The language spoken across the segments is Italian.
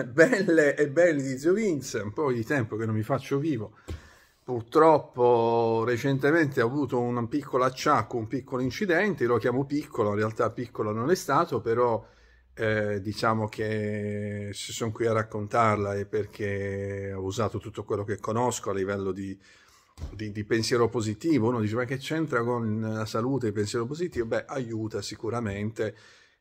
belle e belle di Zio Vince, un po' di tempo che non mi faccio vivo. Purtroppo recentemente ho avuto un piccolo acciacco, un piccolo incidente, lo chiamo piccolo, in realtà piccolo non è stato, però eh, diciamo che se sono qui a raccontarla è perché ho usato tutto quello che conosco a livello di, di, di pensiero positivo. Uno dice ma che c'entra con la salute il pensiero positivo? Beh, aiuta sicuramente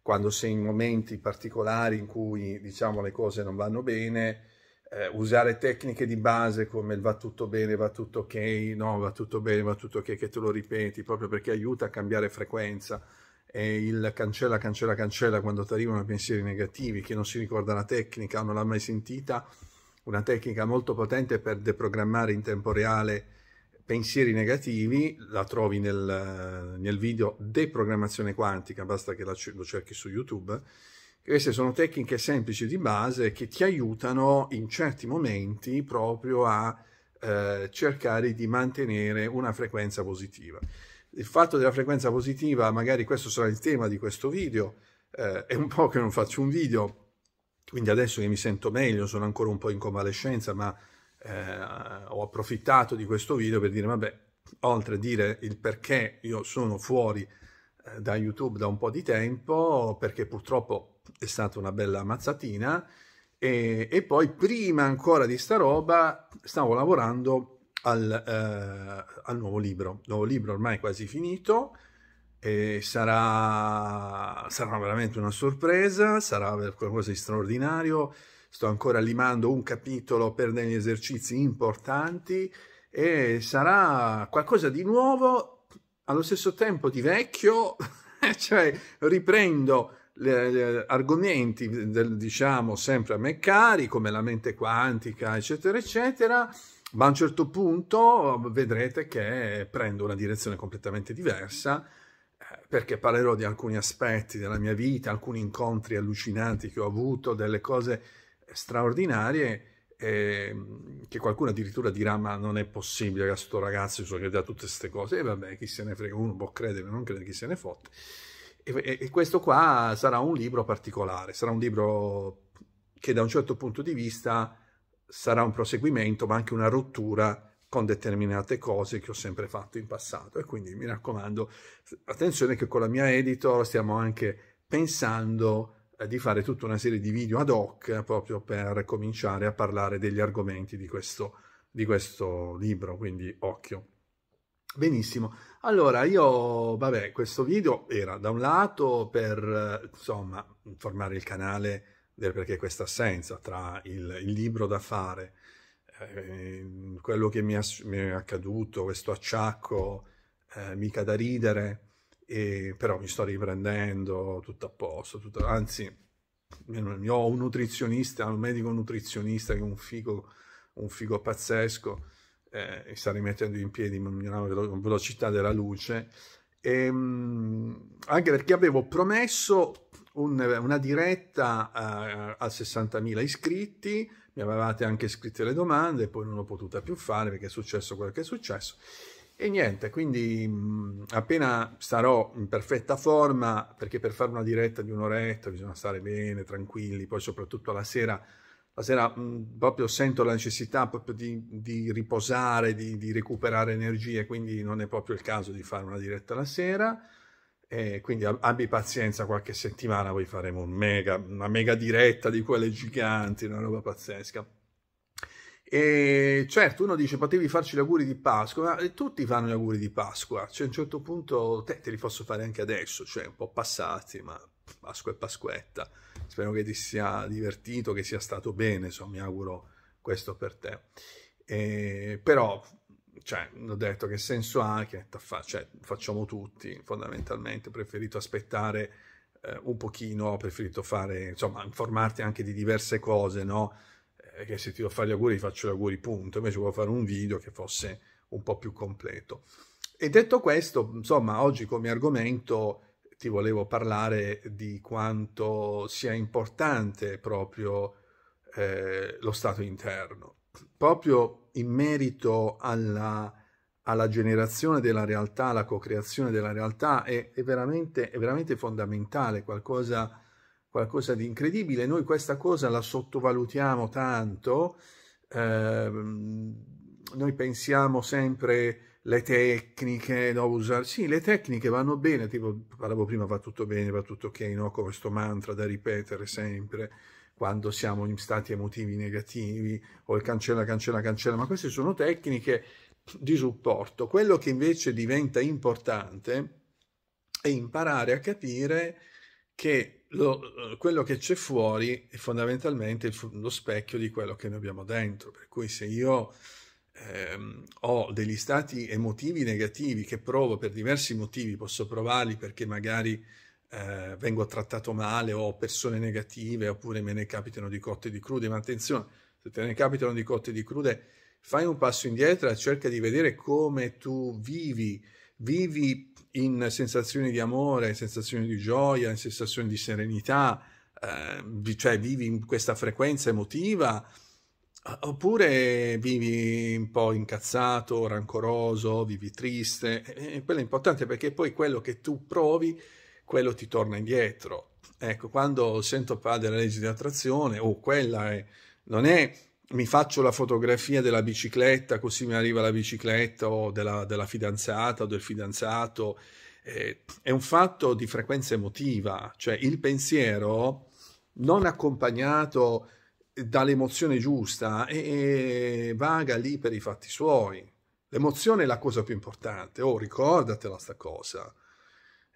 quando sei in momenti particolari in cui diciamo le cose non vanno bene, eh, usare tecniche di base come il va tutto bene, va tutto ok, no, va tutto bene, va tutto ok, che te lo ripeti proprio perché aiuta a cambiare frequenza. E il cancella, cancella, cancella quando ti arrivano pensieri negativi, che non si ricorda la tecnica, non l'ha mai sentita, una tecnica molto potente per deprogrammare in tempo reale pensieri negativi la trovi nel, nel video deprogrammazione quantica, basta che la, lo cerchi su YouTube. Queste sono tecniche semplici di base che ti aiutano in certi momenti proprio a eh, cercare di mantenere una frequenza positiva. Il fatto della frequenza positiva, magari questo sarà il tema di questo video, eh, è un po' che non faccio un video, quindi adesso che mi sento meglio, sono ancora un po' in convalescenza, ma eh, ho approfittato di questo video per dire, vabbè, oltre a dire il perché io sono fuori eh, da YouTube da un po' di tempo, perché purtroppo è stata una bella mazzatina, e, e poi prima ancora di sta roba stavo lavorando al, eh, al nuovo libro, il nuovo libro ormai quasi finito, e sarà, sarà veramente una sorpresa, sarà qualcosa di straordinario, sto ancora limando un capitolo per degli esercizi importanti e sarà qualcosa di nuovo, allo stesso tempo di vecchio, cioè riprendo le, le argomenti, del, diciamo, sempre a me cari, come la mente quantica, eccetera, eccetera, ma a un certo punto vedrete che prendo una direzione completamente diversa, eh, perché parlerò di alcuni aspetti della mia vita, alcuni incontri allucinanti che ho avuto, delle cose straordinarie eh, che qualcuno addirittura dirà ma non è possibile che sto ragazzo so che dà tutte queste cose e vabbè chi se ne frega uno può credere non credere chi se ne fotte e, e questo qua sarà un libro particolare sarà un libro che da un certo punto di vista sarà un proseguimento ma anche una rottura con determinate cose che ho sempre fatto in passato e quindi mi raccomando attenzione che con la mia editor stiamo anche pensando eh, di fare tutta una serie di video ad hoc eh, proprio per cominciare a parlare degli argomenti di questo, di questo libro, quindi occhio. Benissimo, allora io, vabbè, questo video era da un lato per, eh, insomma, informare il canale del perché questa assenza tra il, il libro da fare, eh, quello che mi, è, mi è accaduto, questo acciacco, eh, mica da ridere, e, però mi sto riprendendo, tutto a posto, tutto, anzi ho un nutrizionista, un medico nutrizionista che è un figo, un figo pazzesco, eh, mi sta rimettendo in piedi una velocità della luce, e, ehm, anche perché avevo promesso un, una diretta uh, a 60.000 iscritti, mi avevate anche scritte le domande, poi non l'ho potuta più fare perché è successo quello che è successo. E niente, quindi mh, appena sarò in perfetta forma, perché per fare una diretta di un'oretta bisogna stare bene, tranquilli, poi soprattutto la sera, la sera mh, proprio sento la necessità proprio di, di riposare, di, di, recuperare energie, quindi non è proprio il caso di fare una diretta la sera. E quindi abbi pazienza, qualche settimana poi faremo un mega, una mega diretta di quelle giganti, una roba pazzesca. E certo, uno dice potevi farci gli auguri di Pasqua, ma eh, tutti fanno gli auguri di Pasqua, cioè a un certo punto te, te li posso fare anche adesso, cioè un po' passati, ma Pasqua è Pasquetta. Spero che ti sia divertito, che sia stato bene, insomma, mi auguro questo per te. E, però, cioè, ho detto che senso ha, che fa, cioè, facciamo tutti, fondamentalmente, ho preferito aspettare eh, un pochino, ho preferito fare, insomma, informarti anche di diverse cose, no? che se ti devo fare gli auguri, faccio gli auguri, punto. Invece volevo fare un video che fosse un po' più completo. E detto questo, insomma, oggi come argomento ti volevo parlare di quanto sia importante proprio eh, lo stato interno, proprio in merito alla, alla generazione della realtà, alla co-creazione della realtà, è, è, veramente, è veramente fondamentale, qualcosa qualcosa di incredibile. Noi questa cosa la sottovalutiamo tanto, eh, noi pensiamo sempre le tecniche, no, usare... Sì, le tecniche vanno bene, tipo, parlavo prima, va tutto bene, va tutto ok, no? Con questo mantra da ripetere sempre quando siamo in stati emotivi negativi o oh, il cancella, cancella, cancella, ma queste sono tecniche di supporto. Quello che invece diventa importante è imparare a capire che lo, eh, quello che c'è fuori è fondamentalmente il, lo specchio di quello che noi abbiamo dentro. Per cui se io ehm, ho degli stati emotivi negativi che provo per diversi motivi, posso provarli perché magari eh, vengo trattato male o ho persone negative oppure me ne capitano di cotte e di crude, ma attenzione, se te ne capitano di cotte e di crude, fai un passo indietro e cerca di vedere come tu vivi vivi in sensazioni di amore, sensazioni di gioia, sensazioni di serenità, eh, cioè vivi in questa frequenza emotiva, eh, oppure vivi un po' incazzato, rancoroso, vivi triste, e eh, eh, quello è importante perché poi quello che tu provi, quello ti torna indietro. Ecco, quando sento parlare della legge di attrazione, oh, quella è, non è mi faccio la fotografia della bicicletta, così mi arriva la bicicletta o della, della fidanzata o del fidanzato, eh, è un fatto di frequenza emotiva, cioè il pensiero non accompagnato dall'emozione giusta e, e, vaga lì per i fatti suoi. L'emozione è la cosa più importante, oh ricordatela sta cosa.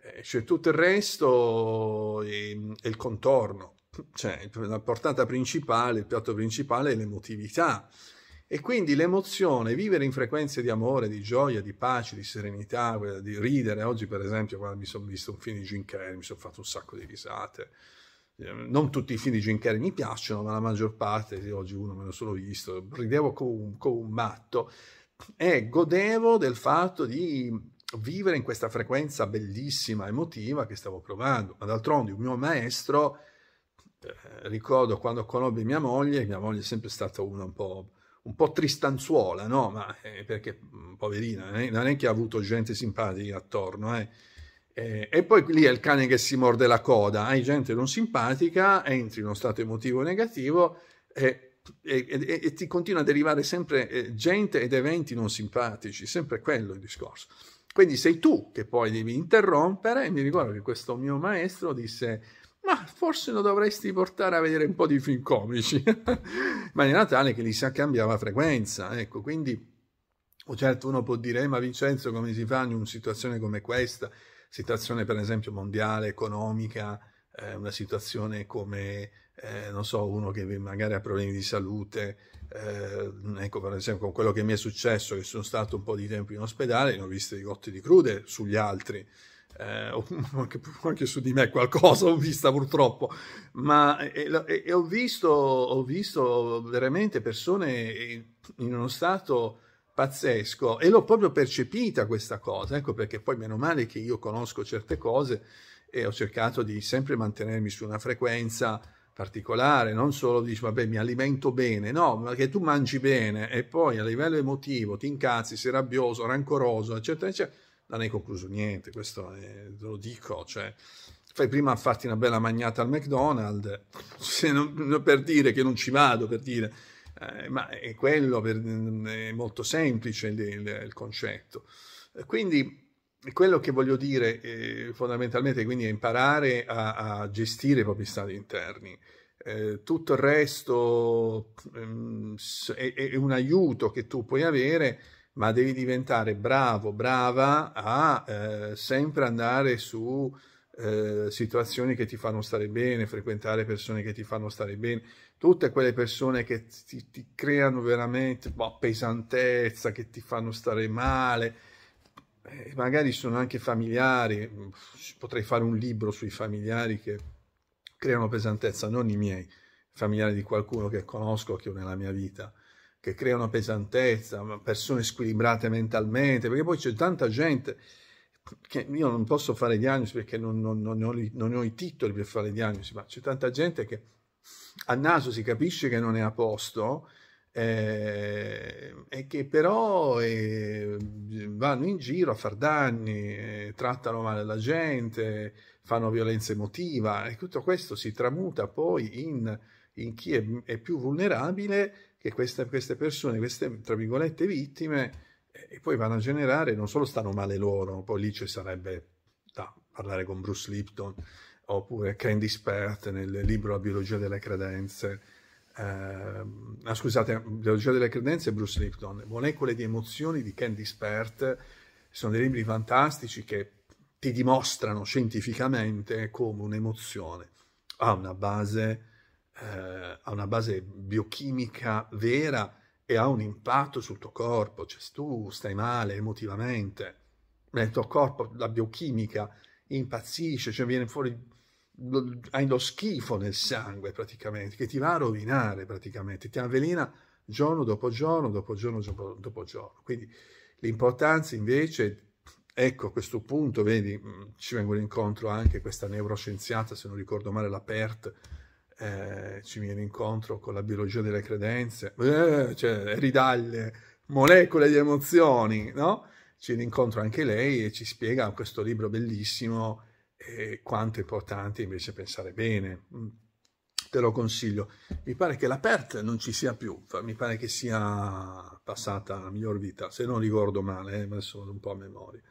Eh, cioè tutto il resto è, ehm, è il contorno cioè la portata principale, il piatto principale è l'emotività. E quindi l'emozione, vivere in frequenze di amore, di gioia, di pace, di serenità, di ridere. Oggi, per esempio, quando mi sono visto un film di Jim Carrey, mi sono fatto un sacco di risate. Ehm, non tutti i film di Jim Carrey mi piacciono, ma la maggior parte, oggi uno me lo sono visto, ridevo come come un matto. E godevo del fatto di vivere in questa frequenza bellissima, emotiva che stavo provando. Ma d'altronde, il mio maestro eh, ricordo quando conobbi mia moglie, mia moglie è sempre stata una un po', un po tristanzuola, no? Ma eh, perché mm, poverina, eh, non è che ha avuto gente simpatica attorno, eh. eh. E, poi lì è il cane che si morde la coda, hai gente non simpatica, entri in uno stato emotivo negativo eh, e, e, e ti continua a derivare sempre gente ed eventi non simpatici, sempre quello il discorso. Quindi sei tu che poi devi interrompere e mi ricordo che questo mio maestro disse ma forse lo dovresti portare a vedere un po' di film comici, in maniera tale che li si cambiava frequenza. Ecco, quindi certo uno può dire, eh, ma Vincenzo come si fa in una situazione come questa, situazione per esempio mondiale, economica, eh, una situazione come, eh, non so, uno che magari ha problemi di salute, eh, ecco per esempio con quello che mi è successo, che sono stato un po' di tempo in ospedale, ne ho viste di cotte di crude sugli altri, eh, anche, anche, su di me qualcosa ho vista purtroppo, ma eh, e, e ho, visto, ho, visto, veramente persone in uno stato pazzesco e l'ho proprio percepita questa cosa, ecco perché poi meno male che io conosco certe cose e ho cercato di sempre mantenermi su una frequenza particolare, non solo dici vabbè mi alimento bene, no, ma che tu mangi bene e poi a livello emotivo ti incazzi, sei rabbioso, rancoroso, eccetera, eccetera non hai concluso niente, questo è, te lo dico, cioè, fai prima a farti una bella magnata al McDonald's, non, per dire che non ci vado, per dire, eh, ma è quello, per, è molto semplice il, il, il concetto. Quindi quello che voglio dire eh, fondamentalmente quindi è imparare a, a gestire i propri stati interni. Eh, tutto il resto ehm, è, è, un aiuto che tu puoi avere, ma devi diventare bravo, brava a eh, sempre andare su eh, situazioni che ti fanno stare bene, frequentare persone che ti fanno stare bene, tutte quelle persone che ti, ti creano veramente boh, pesantezza, che ti fanno stare male, eh, magari sono anche familiari, mm, potrei fare un libro sui familiari che creano pesantezza, non i miei, familiari di qualcuno che conosco, che ho nella mia vita che creano pesantezza, persone squilibrate mentalmente, perché poi c'è tanta gente che io non posso fare diagnosi perché non, non, non, ho, non ho, i titoli per fare diagnosi, ma c'è tanta gente che a naso si capisce che non è a posto eh, e che però eh, vanno in giro a far danni, eh, trattano male la gente, fanno violenza emotiva e tutto questo si tramuta poi in, in chi è, è più vulnerabile che queste, queste persone, queste tra virgolette vittime, eh, e poi vanno a generare, non solo stanno male loro, poi lì ci sarebbe da parlare con Bruce Lipton, oppure Candy Spert nel libro La biologia delle credenze, eh, ah, scusate, Biologia delle credenze e Bruce Lipton, Molecole di emozioni di Candy Spert, sono dei libri fantastici che ti dimostrano scientificamente come un'emozione ha una base eh, ha una base biochimica vera e ha un impatto sul tuo corpo, cioè tu stai male emotivamente, nel tuo corpo la biochimica impazzisce, cioè viene fuori hai lo schifo nel sangue praticamente, che ti va a rovinare praticamente, ti avvelena giorno dopo giorno, dopo giorno dopo, dopo giorno. Quindi l'importanza invece, ecco a questo punto, vedi, mm, ci vengono incontro anche questa neuroscienziata, se non ricordo male, la PERT, eh, ci viene incontro con la biologia delle credenze, eh, cioè ridaglie, molecole di emozioni, no? Ci viene incontro anche lei e ci spiega questo libro bellissimo e quanto è importante invece pensare bene. Mm. Te lo consiglio. Mi pare che la PERT non ci sia più, mi pare che sia passata la miglior vita, se non ricordo male, eh, ma sono un po' a memoria.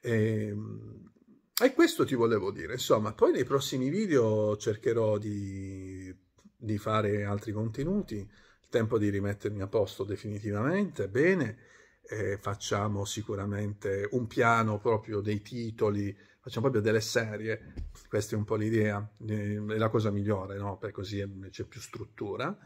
E, ehm, e questo ti volevo dire, insomma, poi nei prossimi video cercherò di, di fare altri contenuti, il tempo di rimettermi a posto definitivamente, bene, eh, facciamo sicuramente un piano proprio dei titoli, facciamo proprio delle serie, questa è un po' l'idea, eh, è la cosa migliore, no? Per così eh, c'è più struttura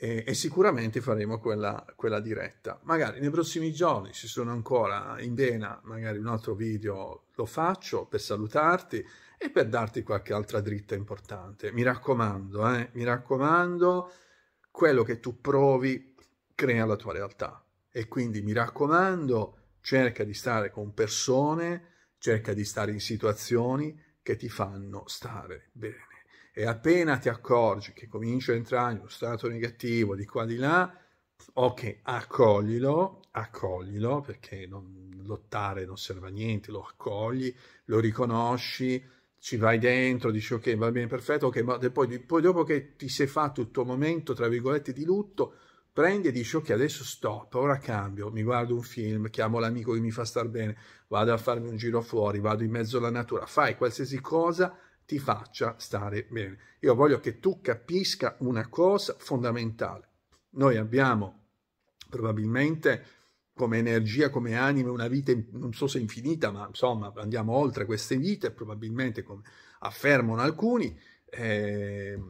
e, e sicuramente faremo quella, quella, diretta. Magari nei prossimi giorni, se sono ancora in vena, magari un altro video lo faccio per salutarti e per darti qualche altra dritta importante. Mi raccomando, eh, mi raccomando, quello che tu provi crea la tua realtà. E quindi mi raccomando, cerca di stare con persone, cerca di stare in situazioni che ti fanno stare bene e appena ti accorgi che comincia a entrare in uno stato negativo di qua di là, ok, accoglilo, accoglilo perché non, lottare non serve a niente, lo accogli, lo riconosci, ci vai dentro, dici ok, va bene, perfetto, ok, ma poi, poi dopo che ti sei fatto il tuo momento, tra virgolette, di lutto, prendi e dici ok adesso stop, ora cambio, mi guardo un film, chiamo l'amico che mi fa star bene, vado a farmi un giro fuori, vado in mezzo alla natura, fai qualsiasi cosa ti faccia stare bene. Io voglio che tu capisca una cosa fondamentale. Noi abbiamo probabilmente come energia, come anime, una vita non so se infinita, ma insomma andiamo oltre queste vite, probabilmente come affermano alcuni, eh,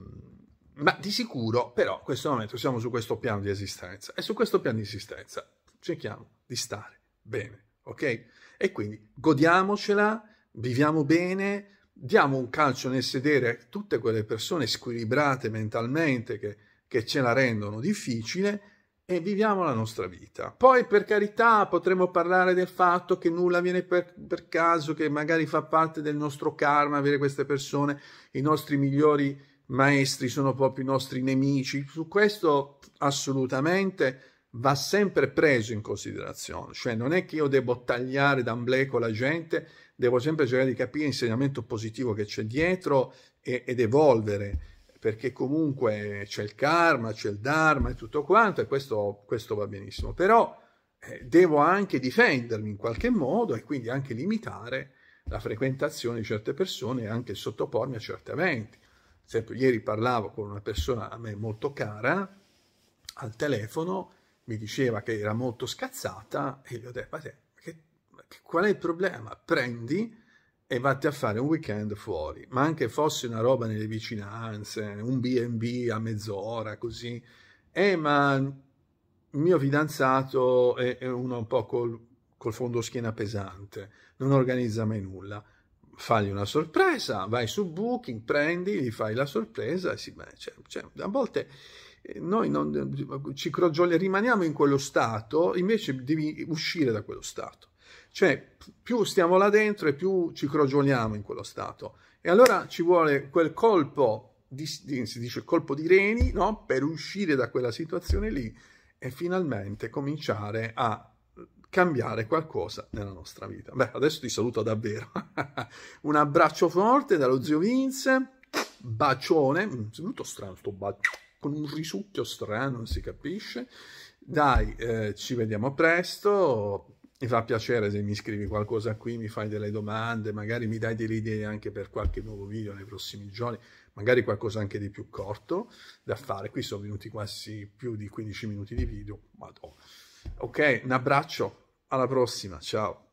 ma di sicuro però in questo momento siamo su questo piano di esistenza e su questo piano di esistenza cerchiamo di stare bene, ok? E quindi godiamocela, viviamo bene, diamo un calcio nel sedere a tutte quelle persone squilibrate mentalmente che, che ce la rendono difficile e viviamo la nostra vita. Poi, per carità, potremmo parlare del fatto che nulla viene per, per, caso, che magari fa parte del nostro karma avere queste persone, i nostri migliori maestri sono proprio i nostri nemici. Su questo assolutamente va sempre preso in considerazione, cioè non è che io devo tagliare d'amblè con la gente devo sempre cercare di capire l'insegnamento positivo che c'è dietro e, ed evolvere, perché comunque c'è il karma, c'è il dharma e tutto quanto, e questo, questo va benissimo. Però eh, devo anche difendermi in qualche modo e quindi anche limitare la frequentazione di certe persone e anche sottopormi a certi eventi. Per esempio, ieri parlavo con una persona a me molto cara al telefono, mi diceva che era molto scazzata e gli ho detto, ma te, Qual è il problema? Prendi e vatti a fare un weekend fuori, ma anche fosse una roba nelle vicinanze, un B&B a mezz'ora, così. Eh, ma il mio fidanzato è, è uno un po' col, col fondo schiena pesante, non organizza mai nulla fagli una sorpresa, vai su Booking, prendi, gli fai la sorpresa e si beh, cioè, cioè, a volte eh, noi non, ci crogiole, rimaniamo in quello stato, invece devi uscire da quello stato. Cioè, più stiamo là dentro e più ci crogioliamo in quello stato. E allora ci vuole quel colpo di, di, si dice colpo di reni, no? per uscire da quella situazione lì e finalmente cominciare a cambiare qualcosa nella nostra vita. Beh, adesso ti saluto davvero. Un abbraccio forte dallo zio Vince, bacione, mm, saluto strano sto bacio, con un risucchio strano, non si capisce. Dai, eh, ci vediamo presto mi fa piacere se mi scrivi qualcosa qui, mi fai delle domande, magari mi dai delle idee anche per qualche nuovo video nei prossimi giorni, magari qualcosa anche di più corto da fare. Qui sono venuti quasi più di 15 minuti di video, madonna. Ok, un abbraccio, alla prossima, ciao.